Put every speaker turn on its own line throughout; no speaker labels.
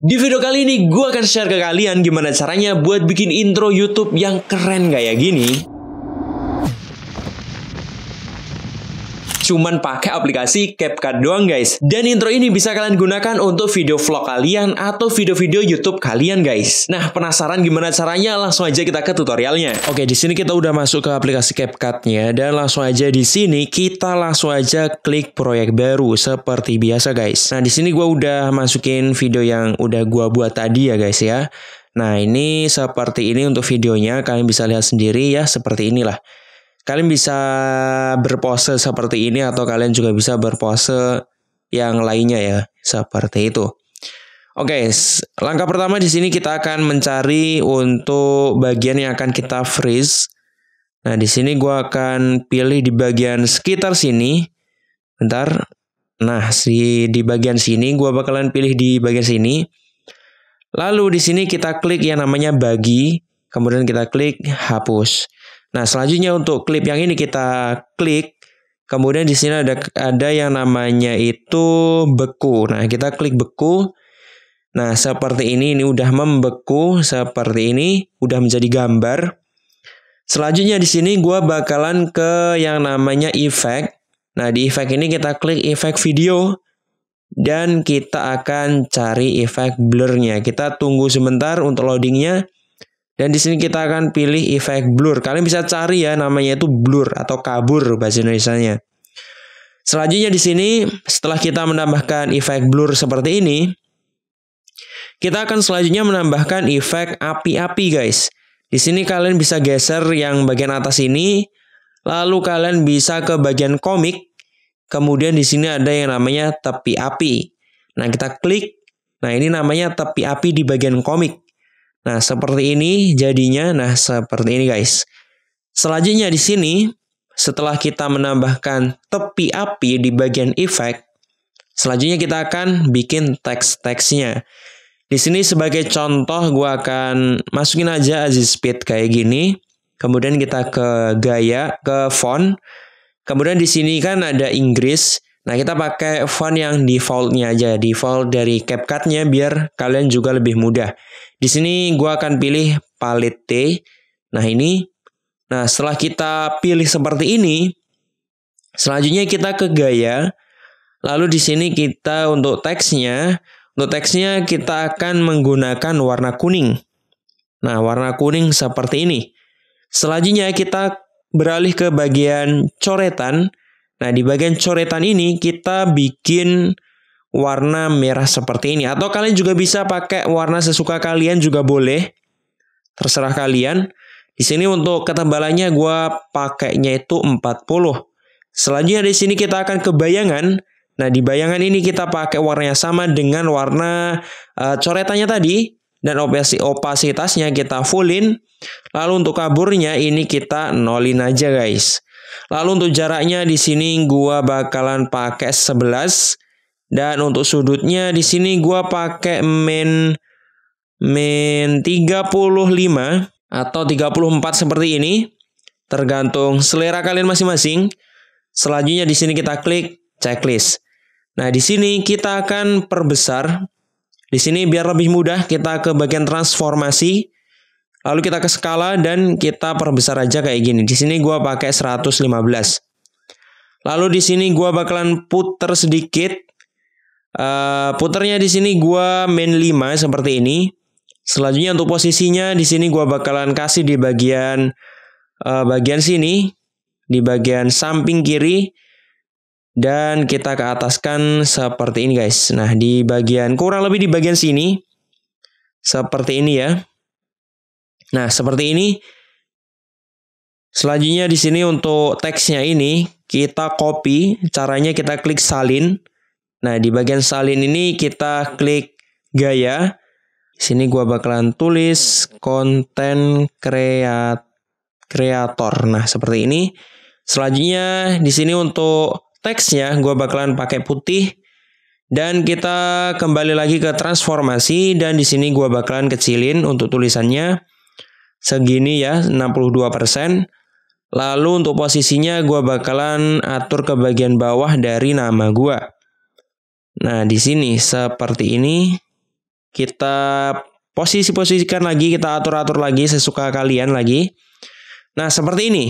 Di video kali ini gue akan share ke kalian gimana caranya buat bikin intro YouTube yang keren kayak gini. cuman pakai aplikasi CapCut doang guys. Dan intro ini bisa kalian gunakan untuk video vlog kalian atau video-video YouTube kalian guys. Nah, penasaran gimana caranya? Langsung aja kita ke tutorialnya. Oke, di sini kita udah masuk ke aplikasi CapCut-nya dan langsung aja di sini kita langsung aja klik proyek baru seperti biasa guys. Nah, di sini gua udah masukin video yang udah gua buat tadi ya guys ya. Nah, ini seperti ini untuk videonya kalian bisa lihat sendiri ya seperti inilah. Kalian bisa berpose seperti ini atau kalian juga bisa berpose yang lainnya ya, seperti itu. Oke, langkah pertama di sini kita akan mencari untuk bagian yang akan kita freeze. Nah, di sini gua akan pilih di bagian sekitar sini. Bentar. Nah, si di bagian sini gua bakalan pilih di bagian sini. Lalu di sini kita klik yang namanya bagi, kemudian kita klik hapus. Nah, selanjutnya untuk klip yang ini kita klik. Kemudian di sini ada ada yang namanya itu beku. Nah, kita klik beku. Nah, seperti ini ini udah membeku seperti ini, udah menjadi gambar. Selanjutnya di sini gua bakalan ke yang namanya efek. Nah, di efek ini kita klik efek video dan kita akan cari efek blurnya. Kita tunggu sebentar untuk loadingnya. Dan di sini kita akan pilih efek blur. Kalian bisa cari ya namanya itu blur atau kabur bahasa Indonesia-nya. Selanjutnya di sini setelah kita menambahkan efek blur seperti ini, kita akan selanjutnya menambahkan efek api-api guys. Di sini kalian bisa geser yang bagian atas ini, lalu kalian bisa ke bagian komik. Kemudian di sini ada yang namanya tepi api. Nah, kita klik. Nah, ini namanya tepi api di bagian komik. Nah, seperti ini jadinya. Nah, seperti ini guys. Selanjutnya di sini, setelah kita menambahkan tepi api di bagian efek, selanjutnya kita akan bikin teks-teksnya. Di sini sebagai contoh gue akan masukin aja Aziz Speed kayak gini. Kemudian kita ke gaya, ke font. Kemudian di sini kan ada Inggris. Nah, kita pakai font yang defaultnya aja, default dari CapCut-nya biar kalian juga lebih mudah. Di sini gua akan pilih palet T. Nah, ini nah setelah kita pilih seperti ini, selanjutnya kita ke gaya. Lalu di sini kita untuk teksnya, untuk teksnya kita akan menggunakan warna kuning. Nah, warna kuning seperti ini. Selanjutnya kita beralih ke bagian coretan. Nah, di bagian coretan ini kita bikin warna merah seperti ini. Atau kalian juga bisa pakai warna sesuka kalian juga boleh. Terserah kalian. Di sini untuk ketebalannya gue pakainya itu 40. Selanjutnya di sini kita akan ke bayangan. Nah di bayangan ini kita pakai warnanya sama dengan warna uh, coretannya tadi. Dan opasi opasitasnya kita fullin. Lalu untuk kaburnya ini kita nolin aja guys. Lalu untuk jaraknya di sini gua bakalan pakai 11. Dan untuk sudutnya di sini gua pakai min min 35 atau 34 seperti ini. Tergantung selera kalian masing-masing. Selanjutnya di sini kita klik checklist. Nah, di sini kita akan perbesar. Di sini biar lebih mudah kita ke bagian transformasi. Lalu kita ke skala dan kita perbesar aja kayak gini. Di sini gua pakai 115. Lalu di sini gua bakalan puter sedikit Eh, Putarnya di sini gua main 5 seperti ini. Selanjutnya untuk posisinya di sini gua bakalan kasih di bagian uh, bagian sini, di bagian samping kiri dan kita ke ataskan seperti ini guys. Nah, di bagian kurang lebih di bagian sini seperti ini ya. Nah, seperti ini. Selanjutnya di sini untuk teksnya ini kita copy, caranya kita klik salin. Nah, di bagian salin ini kita klik gaya. Sini gua bakalan tulis konten kreat kreator. Nah, seperti ini. Selanjutnya di sini untuk teksnya gua bakalan pakai putih dan kita kembali lagi ke transformasi dan di sini gua bakalan kecilin untuk tulisannya segini ya 62%. Lalu untuk posisinya gua bakalan atur ke bagian bawah dari nama gua. Nah, di sini seperti ini kita posisi-posisikan lagi, kita atur-atur lagi sesuka kalian lagi. Nah, seperti ini.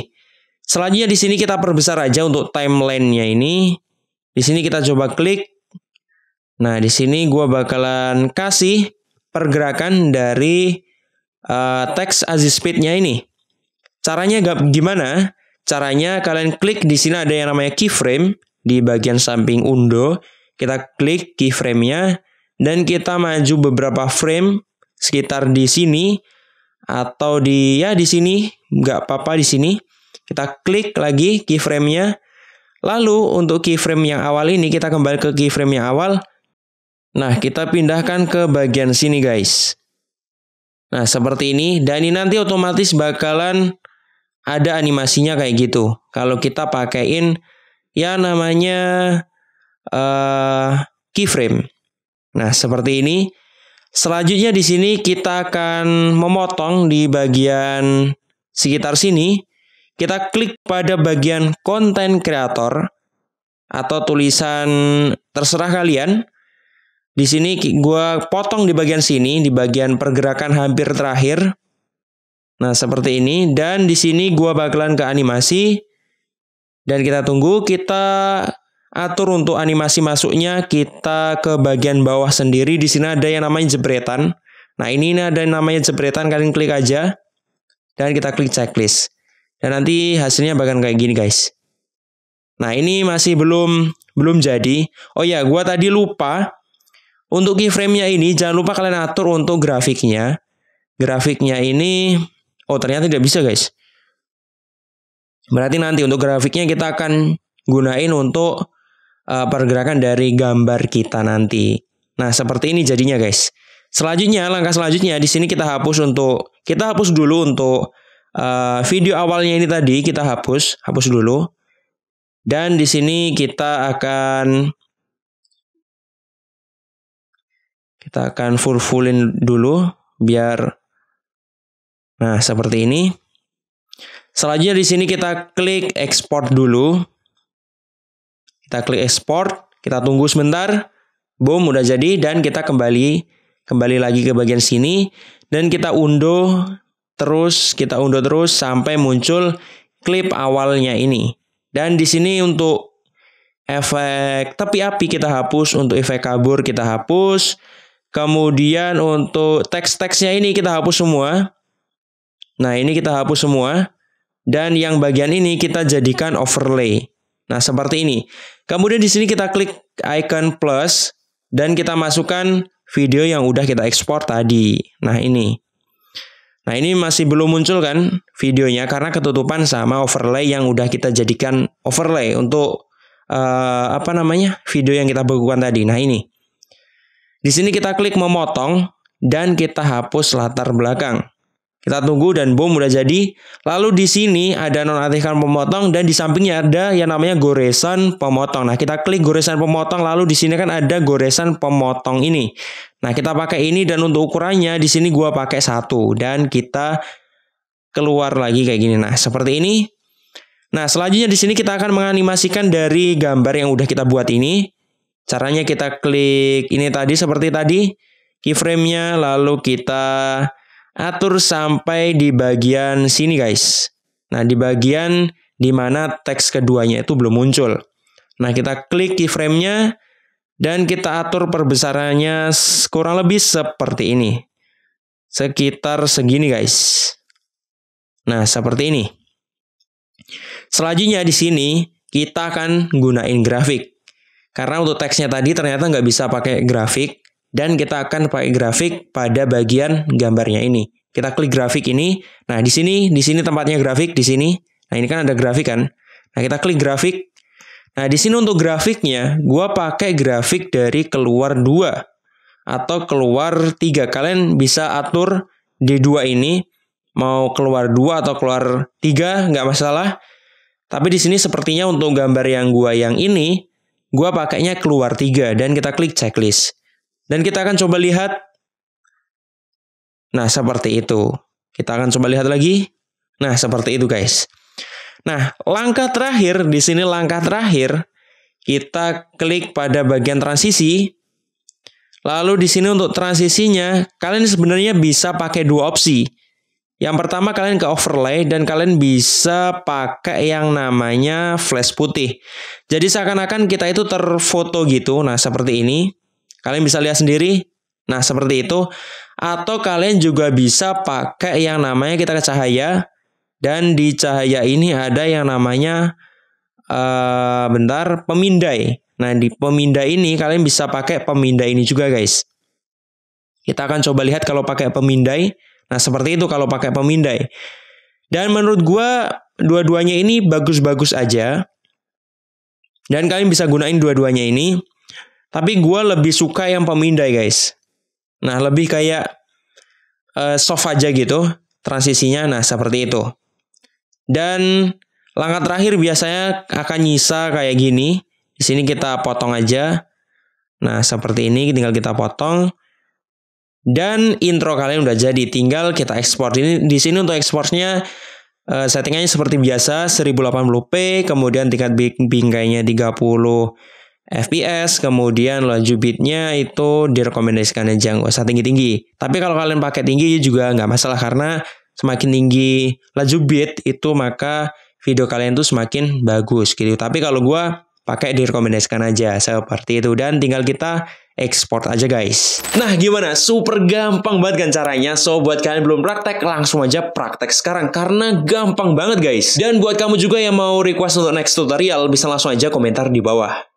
Selanjutnya di sini kita perbesar aja untuk timeline-nya ini. Di sini kita coba klik. Nah, di sini gua bakalan kasih pergerakan dari uh, teks Aziz Speed-nya ini. Caranya gimana? Caranya kalian klik di sini ada yang namanya keyframe di bagian samping undo. Kita klik keyframe-nya dan kita maju beberapa frame sekitar di sini atau di ya di sini nggak apa-apa di sini. Kita klik lagi keyframe-nya. Lalu untuk keyframe yang awal ini kita kembali ke keyframe yang awal. Nah, kita pindahkan ke bagian sini guys. Nah, seperti ini dan ini nanti otomatis bakalan ada animasinya kayak gitu. Kalau kita pakaiin ya namanya uh, keyframe. Nah, seperti ini. Selanjutnya di sini kita akan memotong di bagian sekitar sini. Kita klik pada bagian konten kreator atau tulisan terserah kalian. Di sini gua potong di bagian sini, di bagian pergerakan hampir terakhir. Nah, seperti ini. Dan di sini gua bakalan ke animasi. Dan kita tunggu, kita atur untuk animasi masuknya kita ke bagian bawah sendiri di sini ada yang namanya jebretan nah ini ada yang namanya jebretan kalian klik aja dan kita klik checklist dan nanti hasilnya bahkan kayak gini guys nah ini masih belum belum jadi oh ya gua tadi lupa untuk keyframe-nya ini jangan lupa kalian atur untuk grafiknya grafiknya ini oh ternyata tidak bisa guys berarti nanti untuk grafiknya kita akan gunain untuk uh, pergerakan dari gambar kita nanti. Nah, seperti ini jadinya, guys. Selanjutnya, langkah selanjutnya di sini kita hapus untuk kita hapus dulu untuk uh, video awalnya ini tadi kita hapus, hapus dulu. Dan di sini kita akan kita akan full fullin dulu biar nah seperti ini. Selanjutnya di sini kita klik export dulu. Kita klik export, kita tunggu sebentar. Boom, udah jadi dan kita kembali kembali lagi ke bagian sini dan kita unduh terus, kita unduh terus sampai muncul klip awalnya ini. Dan di sini untuk efek tepi api kita hapus, untuk efek kabur kita hapus. Kemudian untuk teks-teksnya ini kita hapus semua. Nah, ini kita hapus semua. Dan yang bagian ini kita jadikan overlay. Nah, seperti ini. Kemudian di sini kita klik icon plus dan kita masukkan video yang udah kita ekspor tadi. Nah, ini. Nah, ini masih belum muncul kan videonya karena ketutupan sama overlay yang udah kita jadikan overlay untuk uh, apa namanya? video yang kita bekukan tadi. Nah, ini. Di sini kita klik memotong dan kita hapus latar belakang. Kita tunggu dan boom udah jadi. Lalu di sini ada nonaktifkan pemotong dan di sampingnya ada yang namanya goresan pemotong. Nah, kita klik goresan pemotong lalu di sini kan ada goresan pemotong ini. Nah, kita pakai ini dan untuk ukurannya di sini gua pakai satu dan kita keluar lagi kayak gini. Nah, seperti ini. Nah, selanjutnya di sini kita akan menganimasikan dari gambar yang udah kita buat ini. Caranya kita klik ini tadi seperti tadi keyframe-nya lalu kita atur sampai di bagian sini guys. Nah, di bagian dimana teks keduanya itu belum muncul. Nah, kita klik keyframe-nya dan kita atur perbesarannya kurang lebih seperti ini. Sekitar segini guys. Nah, seperti ini. Selanjutnya di sini kita akan gunain grafik. Karena untuk teksnya tadi ternyata nggak bisa pakai grafik, dan kita akan pakai grafik pada bagian gambarnya ini. Kita klik grafik ini. Nah, di sini di sini tempatnya grafik di sini. Nah, ini kan ada grafik kan. Nah, kita klik grafik. Nah, di sini untuk grafiknya gua pakai grafik dari keluar 2 atau keluar 3. Kalian bisa atur di dua ini mau keluar 2 atau keluar 3 nggak masalah. Tapi di sini sepertinya untuk gambar yang gua yang ini gua pakainya keluar 3 dan kita klik checklist. Dan kita akan coba lihat. Nah, seperti itu. Kita akan coba lihat lagi. Nah, seperti itu guys. Nah, langkah terakhir, di sini langkah terakhir, kita klik pada bagian transisi. Lalu di sini untuk transisinya, kalian sebenarnya bisa pakai dua opsi. Yang pertama kalian ke overlay dan kalian bisa pakai yang namanya flash putih. Jadi seakan-akan kita itu terfoto gitu. Nah, seperti ini. Kalian bisa lihat sendiri. Nah, seperti itu. Atau kalian juga bisa pakai yang namanya kita ke cahaya. Dan di cahaya ini ada yang namanya, uh, bentar, pemindai. Nah, di pemindai ini kalian bisa pakai pemindai ini juga, guys. Kita akan coba lihat kalau pakai pemindai. Nah, seperti itu kalau pakai pemindai. Dan menurut gue, dua-duanya ini bagus-bagus aja. Dan kalian bisa gunain dua-duanya ini. Tapi gue lebih suka yang pemindai guys. Nah lebih kayak uh, soft aja gitu transisinya. Nah seperti itu. Dan langkah terakhir biasanya akan nyisa kayak gini. Di sini kita potong aja. Nah seperti ini tinggal kita potong. Dan intro kalian udah jadi, tinggal kita ekspor. Ini di sini untuk ekspornya uh, settingannya seperti biasa 1080p, kemudian tingkat bingkainya 30 FPS, kemudian laju bitnya itu direkomendasikan aja nggak usah tinggi-tinggi. Tapi kalau kalian pakai tinggi ya juga nggak masalah karena semakin tinggi laju bit itu maka video kalian tuh semakin bagus gitu. Tapi kalau gue pakai direkomendasikan aja seperti itu dan tinggal kita ekspor aja guys. Nah gimana? Super gampang banget kan caranya. So buat kalian belum praktek, langsung aja praktek sekarang karena gampang banget guys. Dan buat kamu juga yang mau request untuk next tutorial, bisa langsung aja komentar di bawah.